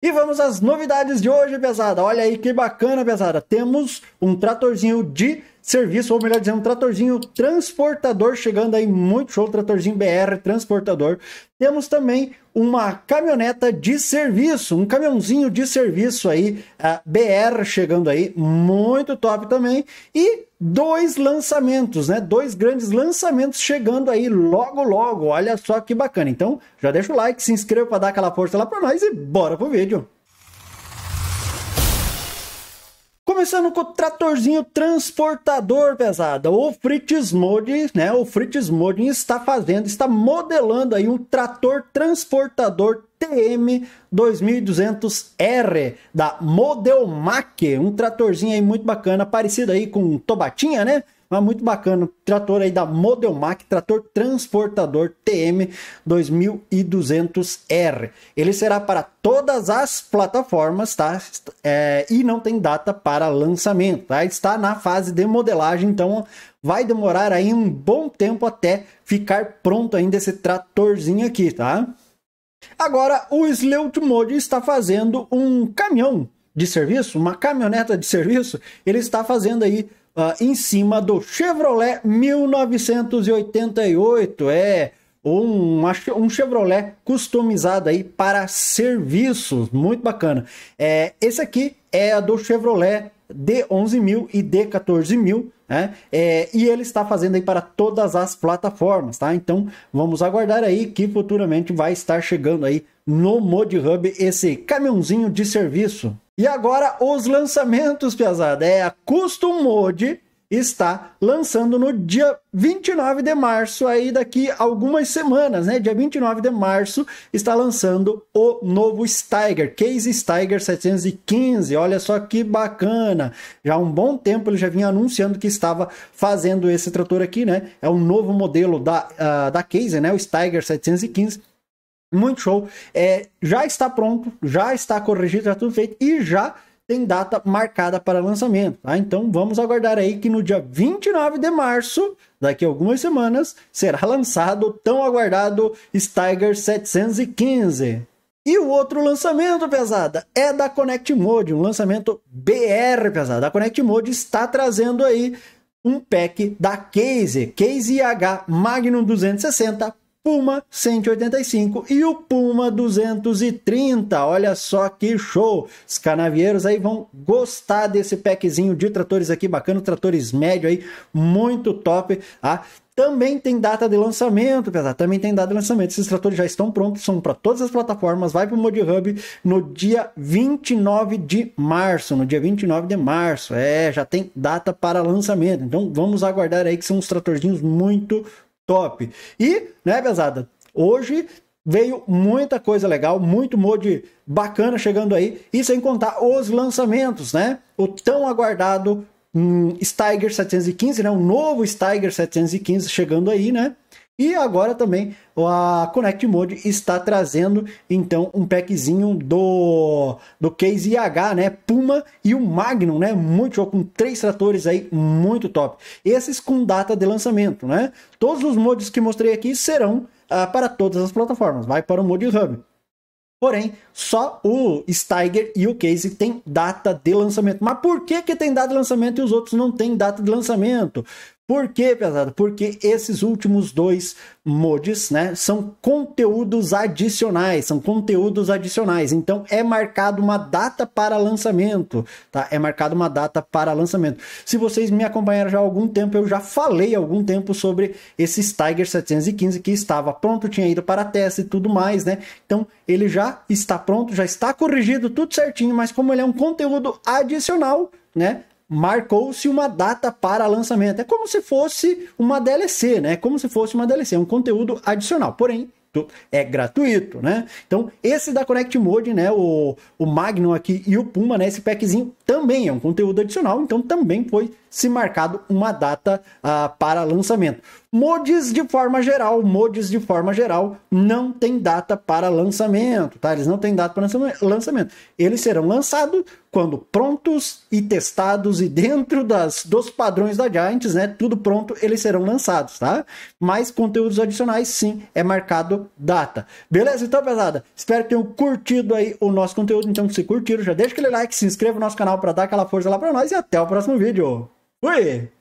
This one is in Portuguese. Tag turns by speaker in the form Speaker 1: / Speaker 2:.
Speaker 1: E vamos às novidades de hoje, pesada. Olha aí que bacana, pesada. Temos um tratorzinho de serviço, ou melhor dizendo, um tratorzinho transportador chegando aí, muito show, tratorzinho BR transportador. Temos também uma caminhoneta de serviço, um caminhãozinho de serviço aí, BR chegando aí, muito top também. E dois lançamentos, né? Dois grandes lançamentos chegando aí logo logo. Olha só que bacana. Então, já deixa o like, se inscreva para dar aquela força lá para nós e bora pro vídeo. começando com o tratorzinho transportador pesada. O Fritz Mode, né? O Fritz Mode está fazendo, está modelando aí um trator transportador TM 2200R da Modelmaque, um tratorzinho aí muito bacana, parecido aí com Tobatinha, né? mas muito bacana. Trator aí da Modelmac, trator transportador TM 2200R. Ele será para todas as plataformas, tá? É, e não tem data para lançamento, tá? Está na fase de modelagem, então vai demorar aí um bom tempo até ficar pronto ainda esse tratorzinho aqui, tá? Agora, o Sleut Mode está fazendo um caminhão de serviço, uma caminhoneta de serviço, ele está fazendo aí uh, em cima do Chevrolet 1988. É um, um Chevrolet customizado aí para serviços, muito bacana. É, esse aqui é do Chevrolet D11000 e D14000 né? É, e ele está fazendo aí para todas as plataformas, tá? Então vamos aguardar aí que futuramente vai estar chegando aí no Mod Hub esse caminhãozinho de serviço. E agora os lançamentos, Piazada, É a Custom Mode está lançando no dia 29 de março, aí daqui algumas semanas, né? Dia 29 de março está lançando o novo Steiger, Case Steiger 715. Olha só que bacana. Já há um bom tempo ele já vinha anunciando que estava fazendo esse trator aqui, né? É um novo modelo da, uh, da Case, né? O Steiger 715. Muito show. É, já está pronto, já está corrigido, já tudo feito e já tem data marcada para lançamento, tá? Então vamos aguardar aí que no dia 29 de março, daqui a algumas semanas, será lançado o tão aguardado Steiger 715. E o outro lançamento, pesada, é da Connect Mode, um lançamento BR, pesada. A Connect Mode está trazendo aí um pack da Case, Case IH Magnum 260 Puma 185 e o Puma 230. Olha só que show! Os canavieiros aí vão gostar desse packzinho de tratores aqui bacana, tratores médio aí, muito top, tá? Também tem data de lançamento, pesado. Também tem data de lançamento. Esses tratores já estão prontos, são para todas as plataformas. Vai para o Modhub no dia 29 de março. No dia 29 de março. É, já tem data para lançamento. Então vamos aguardar aí que são uns tratorzinhos muito top. E, né, pesada, hoje veio muita coisa legal, muito mod bacana chegando aí, e sem contar os lançamentos, né? O tão aguardado um, Steiger 715, né? O novo Steiger 715 chegando aí, né? E agora também a Connect Mode está trazendo então um packzinho do, do case IH, né? Puma e o Magnum, né? Muito com três tratores aí, muito top. Esses com data de lançamento, né? Todos os mods que mostrei aqui serão ah, para todas as plataformas, vai para o Mod Hub. Porém, só o Steiger e o Case tem data de lançamento. Mas por que, que tem data de lançamento e os outros não têm data de lançamento? Por quê, pesado? Porque esses últimos dois mods, né, são conteúdos adicionais, são conteúdos adicionais. Então é marcado uma data para lançamento, tá? É marcado uma data para lançamento. Se vocês me acompanharam já há algum tempo, eu já falei há algum tempo sobre esses Tiger 715 que estava pronto, tinha ido para teste e tudo mais, né? Então ele já está pronto, já está corrigido, tudo certinho, mas como ele é um conteúdo adicional, né? marcou-se uma data para lançamento. É como se fosse uma DLC, né? É como se fosse uma DLC, é um conteúdo adicional. Porém, é gratuito, né? Então, esse da Connect Mode, né? O, o Magnum aqui e o Puma, né? Esse packzinho também é um conteúdo adicional, então também foi se marcado uma data uh, para lançamento. Mods de forma geral, mods de forma geral não tem data para lançamento, tá? Eles não têm data para lançamento. Eles serão lançados quando prontos e testados e dentro das dos padrões da Giants, né? Tudo pronto, eles serão lançados, tá? Mas conteúdos adicionais sim é marcado data. Beleza? Então, pesada, espero que tenham curtido aí o nosso conteúdo. Então, se curtiram, já deixa aquele like, se inscreva no nosso canal para dar aquela força lá para nós e até o próximo vídeo. Fui!